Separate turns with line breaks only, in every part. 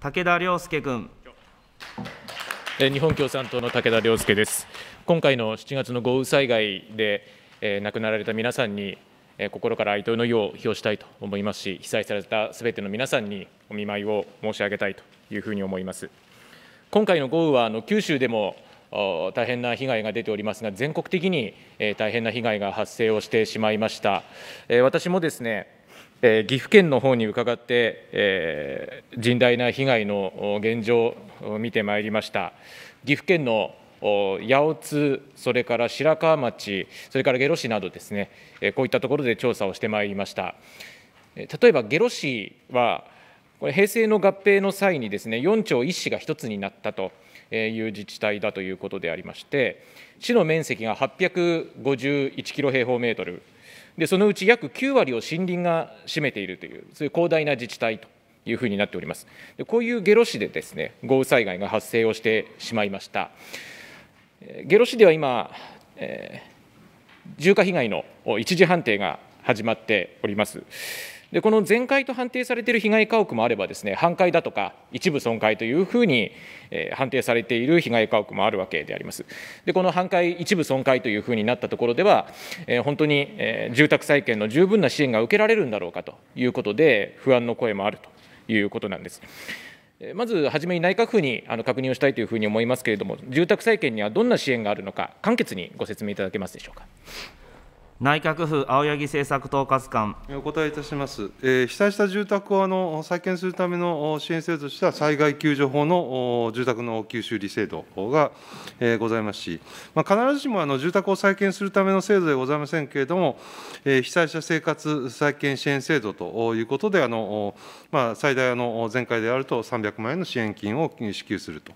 武田良介君。日本共産党の武田良介です。今回の7月の豪雨災害で、えー、亡くなられた皆さんに、えー、心から哀悼の意を表したいと思いますし、被災されたすべての皆さんにお見舞いを申し上げたいというふうに思います。今回の豪雨はあの九州でも大変な被害が出ておりますが、全国的にえ大変な被害が発生をしてしまいました。え私もですねえー、岐阜県の方に伺って、えー、甚大な被害の現状を見てまいりました。岐阜県の八百津、それから白川町、それから下呂市などですね、こういったところで調査をしてまいりました。例えば下呂市は、これ平成の合併の際にですね、4町1市が1つになったという自治体だということでありまして、市の面積が851キロ平方メートル、でそのうち約9割を森林が占めているという、そういう広大な自治体というふうになっております。でこういう下呂市でですね豪雨災害が発生をしてしまいました。下呂市では今、えー、重火被害の一時判定が始まっております。でこの全壊と判定されている被害家屋もあればですね半壊だとか一部損壊というふうに、判定されている被害家屋もあるわけでありますでこの半壊一部損壊というふうになったところでは、本当に、住宅再建の十分な支援が受けられるんだろうかということで不安の声もあるということなんです。まず初めに内閣府に確認をしたいというふうに思いますけれども、住宅再建にはどんな支援があるのか、簡潔にご説明いただけますでしょうか。内
閣府青柳政策統括官。お答えいたします。
えー、被災した住宅をあの再建するための支援制度としては、災害救助法の住宅の給修理制度が、えー、ございますし、まあ、必ずしもあの住宅を再建するための制度ではございませんけれども、えー、被災者生活再建支援制度ということで、あのまあ、最大の前回であると300万円の支援金を支給すると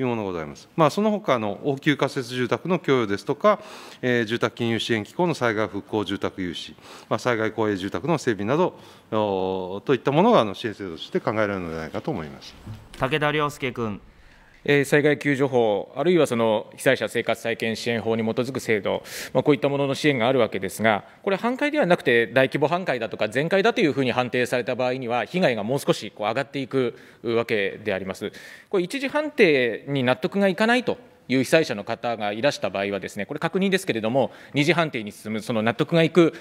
いうものがございます。まあ、その他の応急仮設住宅の供与ですとか、えー、住宅金融支援機構の災害復興住宅融資、まあ、災害公営住宅の整備などといったものがあの支援制度として考えられるのではないかと思います武田良介君。えー、災害救助法、
あるいはその被災者生活再建支援法に基づく制度、まあ、こういったものの支援があるわけですが、これ、半壊ではなくて、大規模半壊だとか、全壊だというふうに判定された場合には、被害がもう少しこう上がっていくわけであります。これ一時判定に納得がいかないという被災者の方がいらした場合はですねこれ確認ですけれども2次判定に進むその納得がいく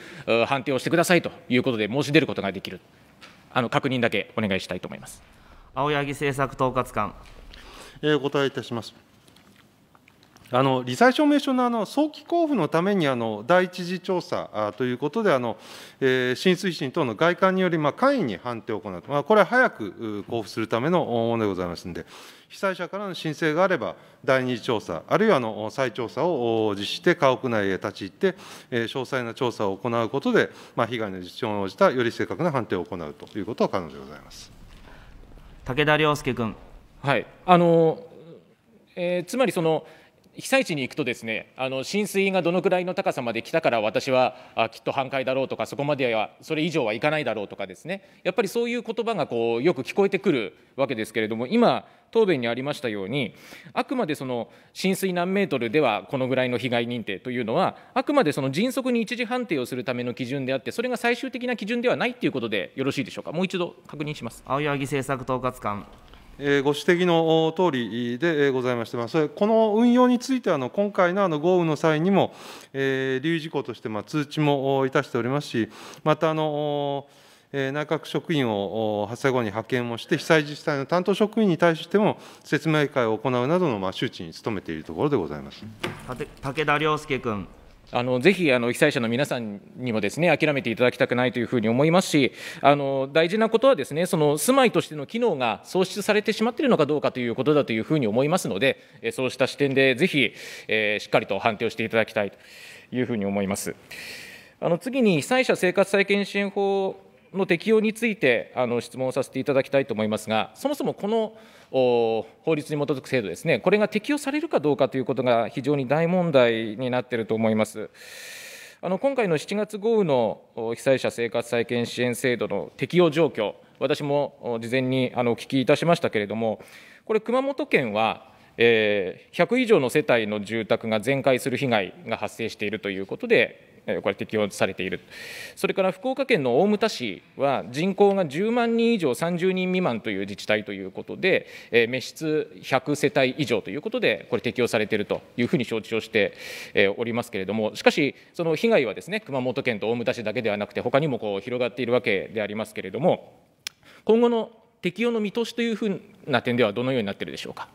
判定をしてくださいということで申し出ることができるあの確認だけお
願いしたいと思います
青柳政策統括官、えお答えいたします
あの理財証明書のあの早期交付のためにあの第一次調査ということであの、え浸水進等の外観により、ま簡易に判定を行う、まあ、これは早く交付するためのものでございますので、被災者からの申請があれば、第二次調査、あるいはあの再調査を実施して、家屋内へ立ち入って、詳細な調査を行うことで、まあ、被害の実情に応じたより正確な判定を行うということは可能でございます武田良介君。はい
あのえー、つまりその被災地に行くとですねあの浸水がどのくらいの高さまで来たから私はあきっと半壊だろうとかそこまではそれ以上はいかないだろうとかですねやっぱりそういう言葉がこうよく聞こえてくるわけですけれども今答弁にありましたようにあくまでその浸水何メートルではこのぐらいの被害認定というのはあくまでその迅速に一時判定をするための基準であってそれが最終的な基準ではないということでよろしいでしょうかもう一度確認します青柳政策統
括官ご指摘のとおりでございまして、それこの運用については、今回の豪雨の際にも、留意事項として通知もいたしておりますし、また、内閣職員を発災後に派遣をして、被災自治体の担当職員に対しても、説明会を行うなどの周知に努めているところでございます
武田良介君。あのぜひあの被災者の皆さんにもですね諦めていただきたくないというふうに思いますし、あの大事なことはですねその住まいとしての機能が喪失されてしまっているのかどうかということだというふうに思いますので、そうした視点でぜひ、えー、しっかりと判定をしていただきたいというふうに思います。あの次に被災者生活再建支援法の適用についてあの質問をさせていただきたいと思いますが、そもそもこの法律に基づく制度ですね、これが適用されるかどうかということが非常に大問題になっていると思います。あの今回の7月豪雨の被災者生活再建支援制度の適用状況、私も事前にあのお聞きいたしましたけれども、これ、熊本県は、えー、100以上の世帯の住宅が全壊する被害が発生しているということで、これ適用されているそれから福岡県の大牟田市は人口が10万人以上30人未満という自治体ということで滅失100世帯以上ということでこれ適用されているというふうに承知をしておりますけれどもしかしその被害はですね熊本県と大牟田市だけではなくて他にもこう広がっているわけでありますけれども今後の適用の見通しというふうな点ではどのようになっているでしょうか。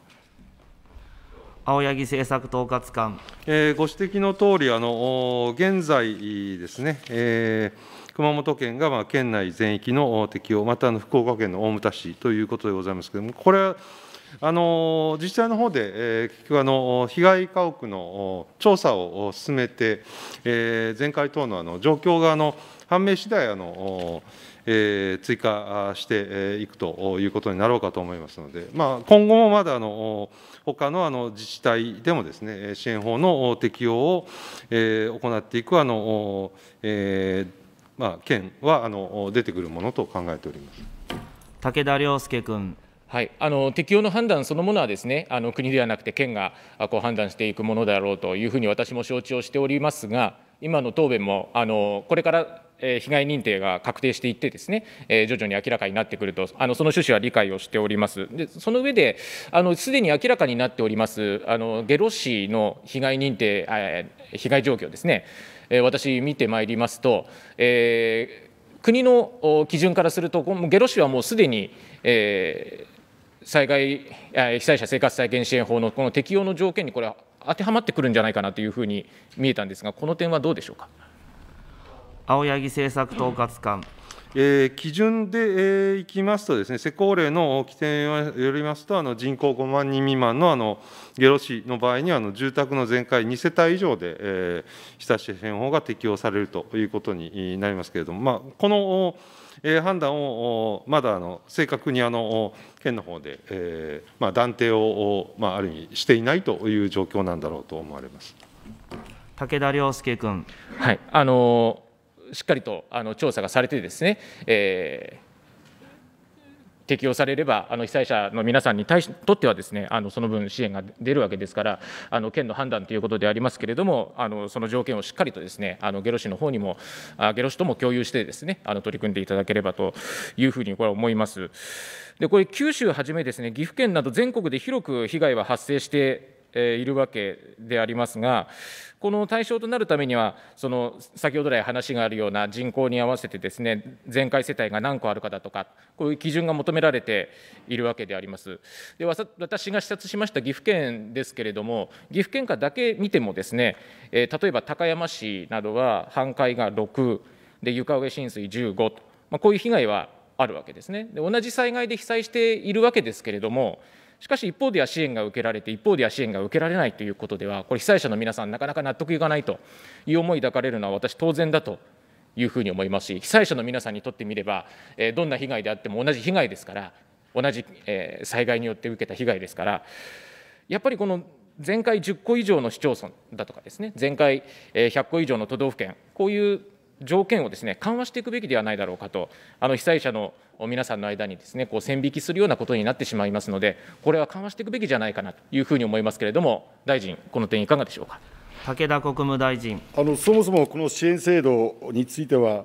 青柳政策統括官。
えー、ご指摘のとおり、あの現在ですね、えー、熊本県がまあ県内全域の適用、またあの福岡県の大牟田市ということでございますけれども、これはあの自治体の方で、えー、結局あの、被害家屋の調査を進めて、えー、前回等のあの状況があの判明次第あの、えーえ追加していくということになろうかと思いますので、まあ、今後もまだあの他のあの自治体でもですね支援法の適用を、え行っていくあの、えまあ、県はあの出てくるものと考えております
武田良介君。はい、あの適用の判断そのものはですねあの国ではなくて県がこう判断していくものだろうというふうに私も承知をしておりますが。今の答弁もあのこれから被害認定が確定していって、ですね徐々に明らかになってくると、あのその趣旨は理解をしております、でその上で、すでに明らかになっております、あの下呂市の被害認定、被害状況ですね、私、見てまいりますと、えー、国の基準からすると、下呂市はもうすでに、えー、災害、被災者生活再建支援法のこの適用の条件に、これは当てはまってくるんじゃないかなというふうに見えたんですが、この点はどうでしょうか
青柳政策統括官。えー、基準で、えー、いきますとですね、施行令の規定によりますと、あの人口5万人未満のあの下呂市の場合には、あの住宅の全壊2世帯以上で、えー、差し変法が適用されるということになりますけれども、まあ、この、えー、判断をまだあの正確にあの県の方で、えーまあ、断定を、まあ、ある意味していないという状況なんだろうと思われます。
武田良介君。はい、あのーしっかりとあの調査がされてですね、えー適用されれば、あの被災者の皆さんに対しとってはですね、あのその分支援が出るわけですから、あの県の判断ということでありますけれども、あのその条件をしっかりとですね、あの下呂市の方にもあ下呂市とも共有してですね、あの取り組んでいただければというふうにこれは思います。で、これ九州はじめですね、岐阜県など全国で広く被害は発生しているわけでありますがこの対象となるためにはその先ほど来話があるような人口に合わせてですね全壊世帯が何個あるかだとかこういう基準が求められているわけであります。で私が視察しました岐阜県ですけれども岐阜県下だけ見てもですね例えば高山市などは半壊が6で床上浸水15と、まあ、こういう被害はあるわけですねで同じ災害で被災しているわけですけれどもしかし一方では支援が受けられて、一方では支援が受けられないということでは、これ、被災者の皆さん、なかなか納得いかないという思い抱かれるのは、私、当然だというふうに思いますし、被災者の皆さんにとってみれば、どんな被害であっても同じ被害ですから、同じ災害によって受けた被害ですから、やっぱりこの前回10個以上の市町村だとかですね、前回100個以上の都道府県、こういう条件をですね緩和していくべきではないだろうかと、あの被災者の皆さんの間にですねこう線引きするようなことになってしまいますので、これは緩和していくべきじゃないかなというふうに思いますけれども、大臣、この点、いかがでしょうか武田国務大臣
あの。そもそもこの支援制度については、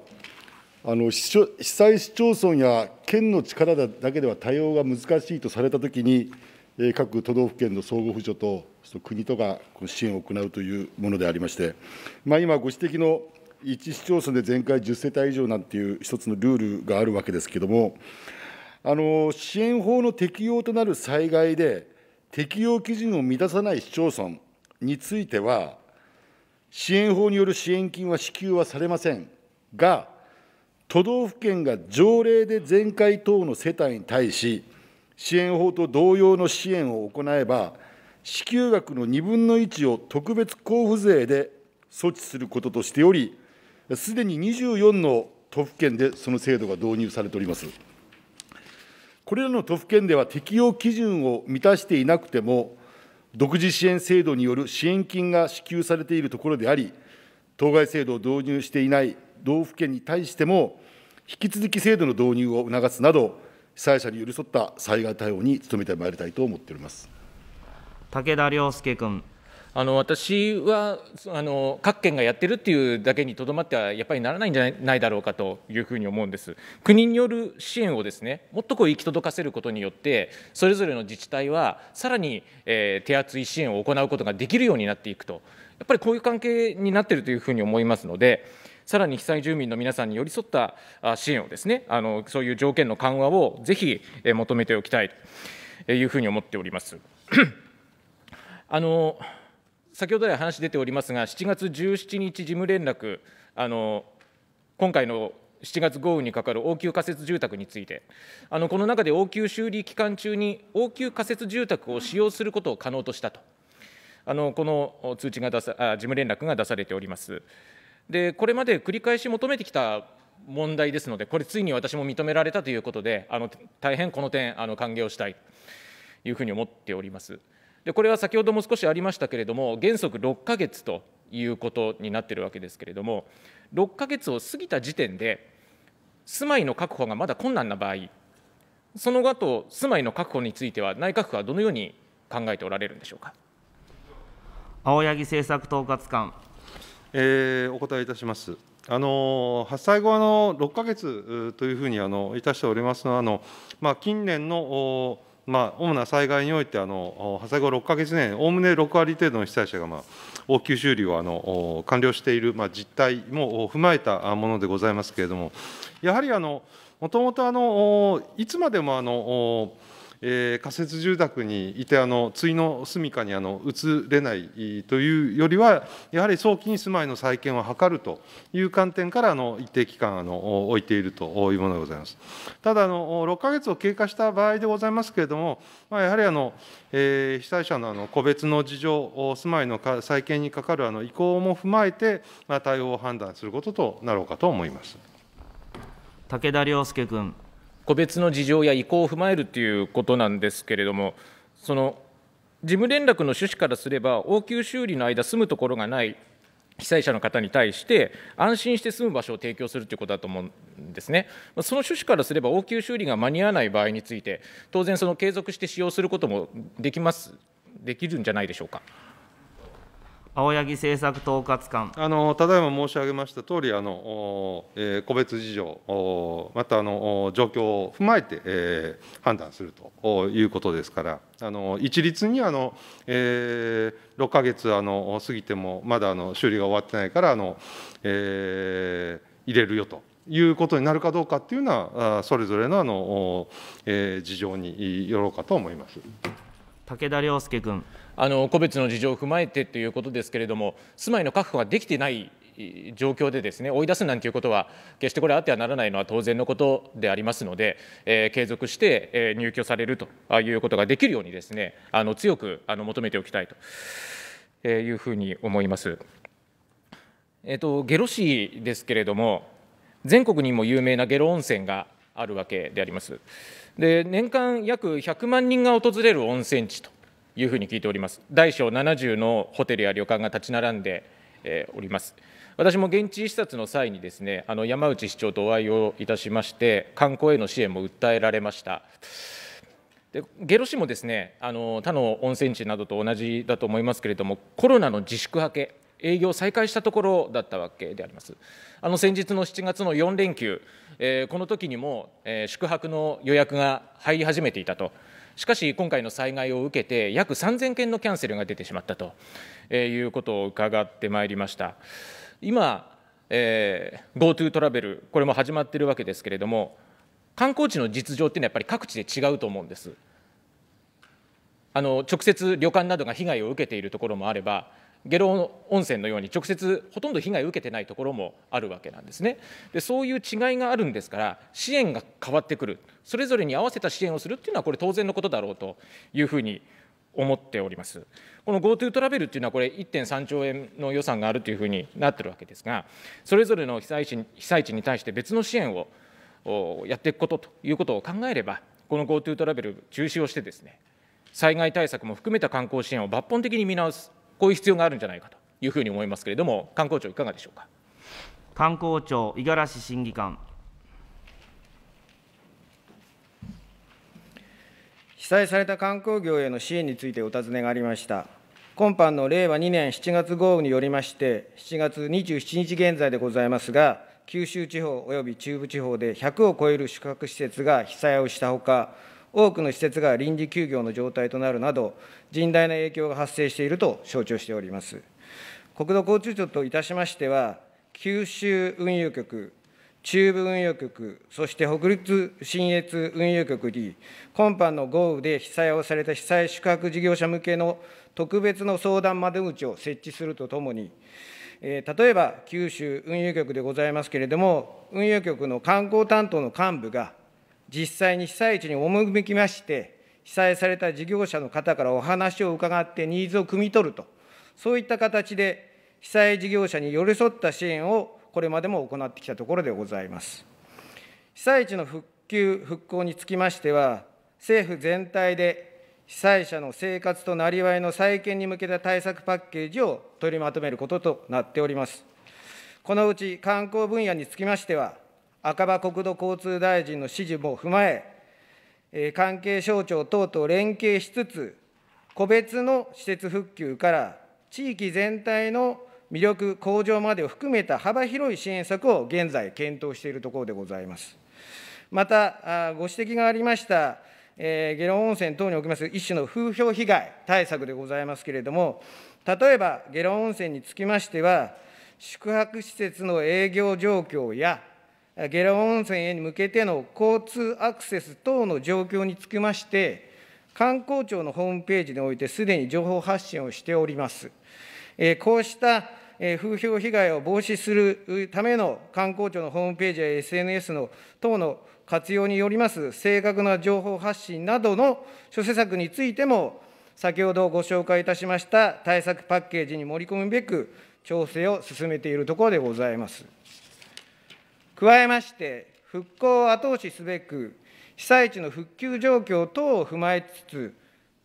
あの被災市町村や県の力だけでは対応が難しいとされたときに、各都道府県の総合扶助と国とが支援を行うというものでありまして、まあ、今、ご指摘の1市町村で全会10世帯以上なんていう一つのルールがあるわけですけれども、あの支援法の適用となる災害で、適用基準を満たさない市町村については、支援法による支援金は支給はされませんが、都道府県が条例で全会等の世帯に対し、支援法と同様の支援を行えば、支給額の2分の1を特別交付税で措置することとしており、すでに24の都府県でその制度が導入されております。これらの都府県では適用基準を満たしていなくても、独自支援制度による支援金が支給されているところであり、当該制度を導入していない道府県に対しても、引き続き制度の導入を促すなど、被災者に寄り添った災害対応に努めてまいりたいと思っております
武田良介君。あの私はあの各県がやってるっていうだけにとどまってはやっぱりならないんじゃないだろうかというふうに思うんです国による支援をですねもっとこう行き届かせることによってそれぞれの自治体はさらに、えー、手厚い支援を行うことができるようになっていくとやっぱりこういう関係になっているというふうに思いますのでさらに被災住民の皆さんに寄り添った支援をですねあのそういう条件の緩和をぜひ求めておきたいというふうに思っております。あの先ほど来話出ておりますが、7月17日事務連絡、あの今回の7月豪雨にかかる応急仮設住宅について、あのこの中で応急修理期間中に応急仮設住宅を使用することを可能としたと、あのこの通知が出さあ、事務連絡が出されております。でこれまで繰り返し求めてきた問題ですので、これ、ついに私も認められたということで、あの大変この点、あの歓迎をしたいというふうに思っております。でこれは先ほども少しありましたけれども原則6ヶ月ということになっているわけですけれども6ヶ月を過ぎた時点で住まいの確保がまだ困難な場合その後住まいの確保については内閣府はどのように考えておられるんでしょうか青柳政策統括官、えー、お答えいたします。
あの発災後あの、6ヶ月というふうにあのいたしておりますのあのまあ、近年のまあ、主な災害においてあの、発災後6か月年、おおむね6割程度の被災者が、まあ、応急修理をあの完了している、まあ、実態も踏まえたものでございますけれども、やはりあの、もともといつまでもあのえー、仮設住宅にいてあの対の住処にあの移れないというよりはやはり早期に住まいの再建を図るという観点からあの一定期間あの置いているというものでございます。ただあの6ヶ月を経過した場合でございますけれども、まあ、やはりあの、えー、被災者のあの個別の事情住まいの再建にかかるあの意向も踏まえて、まあ、対応を判断することとなろうかと思います。
武田良介君。個別の事情や意向を踏まえるということなんですけれども、その事務連絡の趣旨からすれば、応急修理の間、住むところがない被災者の方に対して、安心して住む場所を提供するということだと思うんですね、その趣旨からすれば、応急修理が間に合わない場合について、当然、その継続して使用することもできます、できるんじゃないでしょうか。
青柳政策統括官
あのただいま申し上げました通りあり、えー、個別事情、またあの状況を踏まえて、えー、判断するということですから、あの一律にあの、えー、6か月あの過ぎても、まだあの修理が終わってないからあの、えー、入れるよということになるかどうかっていうのは、それぞれのあの、えー、事情によろうかと思います。
武田良介君あの個別の事情を踏まえてということですけれども住まいの確保ができてない状況でですね追い出すなんていうことは決してこれあってはならないのは当然のことでありますので、えー、継続して、え入居されるということができるようにですねあの強くあの求めておきたいというふうに思います。えーと、と下呂市ですけれども全国にも有名な下呂温泉があるわけであります。で年間約100万人が訪れる温泉地というふうに聞いております大小70のホテルや旅館が立ち並んで、えおります私も現地視察の際にですねあの山内市長とお会いをいたしまして観光への支援も訴えられましたで下呂市もですねあの他の温泉地などと同じだと思いますけれどもコロナの自粛明け営業再開したところだったわけでありますあの先日の7月の4連休えー、この時にも、えー、宿泊の予約が入り始めていたと。しかし今回の災害を受けて約3000件のキャンセルが出てしまったと、えー、いうことを伺ってまいりました。今、えー、GoTo トラベル、これも始まっているわけですけれども、観光地の実情っていうのはやっぱり各地で違うと思うんです。あの直接旅館などが被害を受けているところもあれば下呂温泉のように直接ほとんど被害を受けてないところもあるわけなんですねでそういう違いがあるんですから支援が変わってくるそれぞれに合わせた支援をするというのはこれ当然のことだろうというふうに思っておりますこの GoTo トラベルというのはこれ1.3兆円の予算があるというふうになってるわけですがそれぞれの被災地被災地に対して別の支援をやっていくことということを考えればこの GoTo トラベル中止をしてですね災害対策も含めた観光支援を抜本的に見直すこういう必要があるんじゃないかというふうに思いますけれども、観光庁、いかがでしょうか。観光
庁五十嵐審議官被災された観光業への支援についてお尋ねがありました。今般の令和2年7月豪雨によりまして、7月27日現在でございますが、九州地方および中部地方で100を超える宿泊施設が被災をしたほか、多くの施設が臨時休業の状態となるなど、甚大な影響が発生していると承知をしております。国土交通省といたしましては、九州運輸局、中部運輸局、そして北陸信越運輸局に、今般の豪雨で被災をされた被災宿泊事業者向けの特別の相談窓口を設置するとともに、え例えば九州運輸局でございますけれども、運輸局の観光担当の幹部が、実際に被災地に赴きまして、被災された事業者の方からお話を伺ってニーズを汲み取ると、そういった形で被災事業者に寄り添った支援をこれまでも行ってきたところでございます。被災地の復旧・復興につきましては、政府全体で被災者の生活となりわいの再建に向けた対策パッケージを取りまとめることとなっております。このうち観光分野につきましては、赤羽国土交通大臣の指示も踏まえ、関係省庁等と連携しつつ、個別の施設復旧から地域全体の魅力向上までを含めた幅広い支援策を現在、検討しているところでございます。また、ご指摘がありました、え下呂温泉等におきます一種の風評被害対策でございますけれども、例えば下呂温泉につきましては、宿泊施設の営業状況や下呂温泉へ向けての交通アクセス等の状況につきまして、観光庁のホームページにおいてすでに情報発信をしております。こうした風評被害を防止するための観光庁のホームページや SNS の等の活用によります正確な情報発信などの諸施策についても、先ほどご紹介いたしました対策パッケージに盛り込むべく、調整を進めているところでございます。加えまして、復興を後押しすべく、被災地の復旧状況等を踏まえつつ、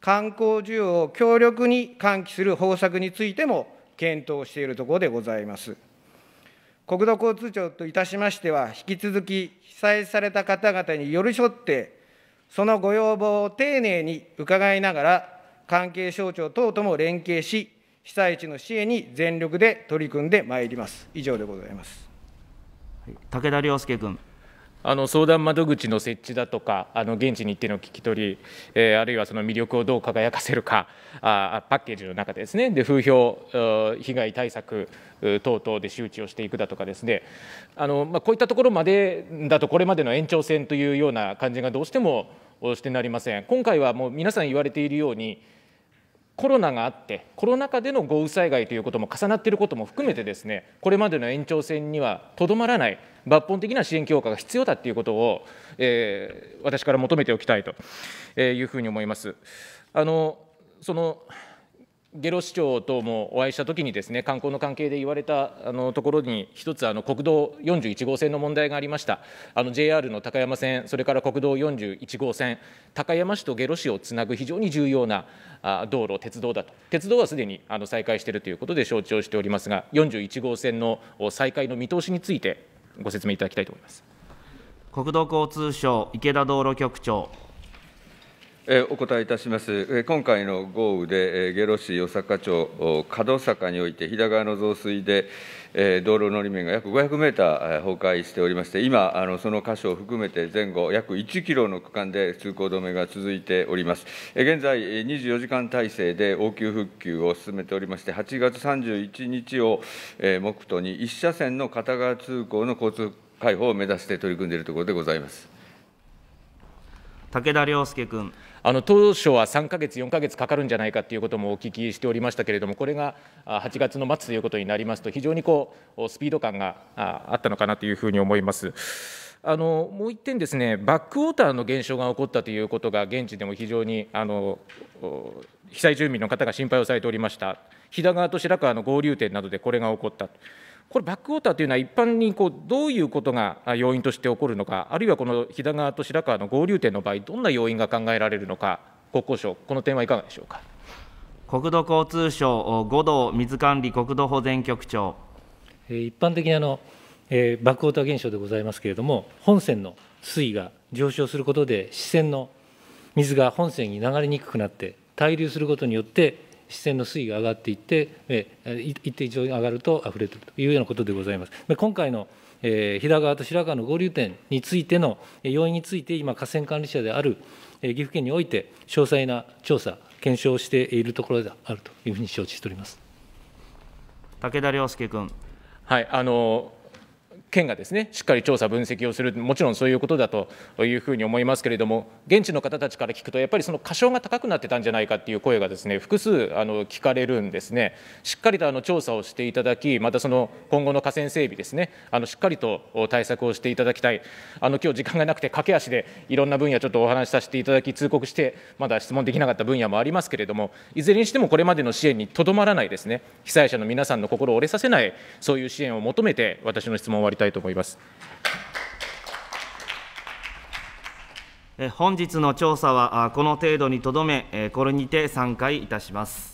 観光需要を強力に喚起する方策についても検討しているところでございます。国土交通省といたしましては、引き続き被災された方々に寄り添って、そのご要望を丁寧に伺いながら、関係省庁等とも連携し、被災地の支援に全力で取り組んでまいります。以上でございます。
武田良介君。あの相談窓口の設置だとか、あの現地に行っての聞き取り、えー、あるいはその魅力をどう輝かせるか、あパッケージの中でですね、で風評被害対策等々で周知をしていくだとかですね、あのまあ、こういったところまでだと、これまでの延長線というような感じがどうしてもしてなりません。今回はもう皆さん言われているようにコロナがあってコロナ禍での豪雨災害ということも重なっていることも含めてですねこれまでの延長線にはとどまらない抜本的な支援強化が必要だということを、えー、私から求めておきたいというふうに思います。あのその下呂市長ともお会いしたときにです、ね、観光の関係で言われたあのところに、一つあの国道41号線の問題がありました、の JR の高山線、それから国道41号線、高山市と下呂市をつなぐ非常に重要な道路、鉄道だと、鉄道はすでにあの再開しているということで承知をしておりますが、41号線の再開の見通しについて、ご説明いただきたいと思います国土交通省池田道路局長。
お答えいたします。今回の豪雨で、下呂市与坂町門坂において、飛騨川の増水で、道路のり面が約500メーター崩壊しておりまして、今、あのその箇所を含めて前後約1キロの区間で通行止めが続いております。現在、24時間体制で応急復旧を進めておりまして、8月31日を目途に、1車線の片側通行の
交通開放を目指して取り組んでいるところでございます。武田良介君。あの当初は3か月、4か月かかるんじゃないかということもお聞きしておりましたけれども、これが8月の末ということになりますと、非常にこうスピード感があったのかなというふうに思います。あのもう一点ですね、バックウォーターの現象が起こったということが、現地でも非常にあの被災住民の方が心配をされておりました、飛騨川と白川の合流点などでこれが起こった。これバックウォーターというのは一般にこうどういうことが要因として起こるのかあるいはこの飛騨川と白川の合流点の場合どんな要因が考えられるのか国交省この点はいかがでしょうか国土交通省
五道水管理国土保全局長一般的にあの、えー、バックウォーター現象でございますけれども本線の水位が上昇することで支線の水が本線に流れにくくなって滞留することによって視線の水位が上がっていって、え一定以上に上がると溢れているというようなことでございます。今回のえー、飛騨川と白川の合流点についての要因について、今、河川管理者である、えー、岐阜県において、詳細な調査、検証しているところであるというふうに承知しておりま
す武田良介君。はいあの県がですねしっかり調査、分析をする、もちろんそういうことだというふうに思いますけれども、現地の方たちから聞くと、やっぱりその過小が高くなってたんじゃないかっていう声がですね複数あの聞かれるんですね、しっかりとあの調査をしていただき、またその今後の河川整備ですね、あのしっかりと対策をしていただきたい、あの今日時間がなくて、駆け足でいろんな分野、ちょっとお話しさせていただき、通告して、まだ質問できなかった分野もありますけれども、いずれにしてもこれまでの支援にとどまらないですね、被災者の皆さんの心を折れさせない、そういう支援を求めて、私の質問を終わりたいと思います。本日の調
査はこの程度にとどめ、これにて散会いたします。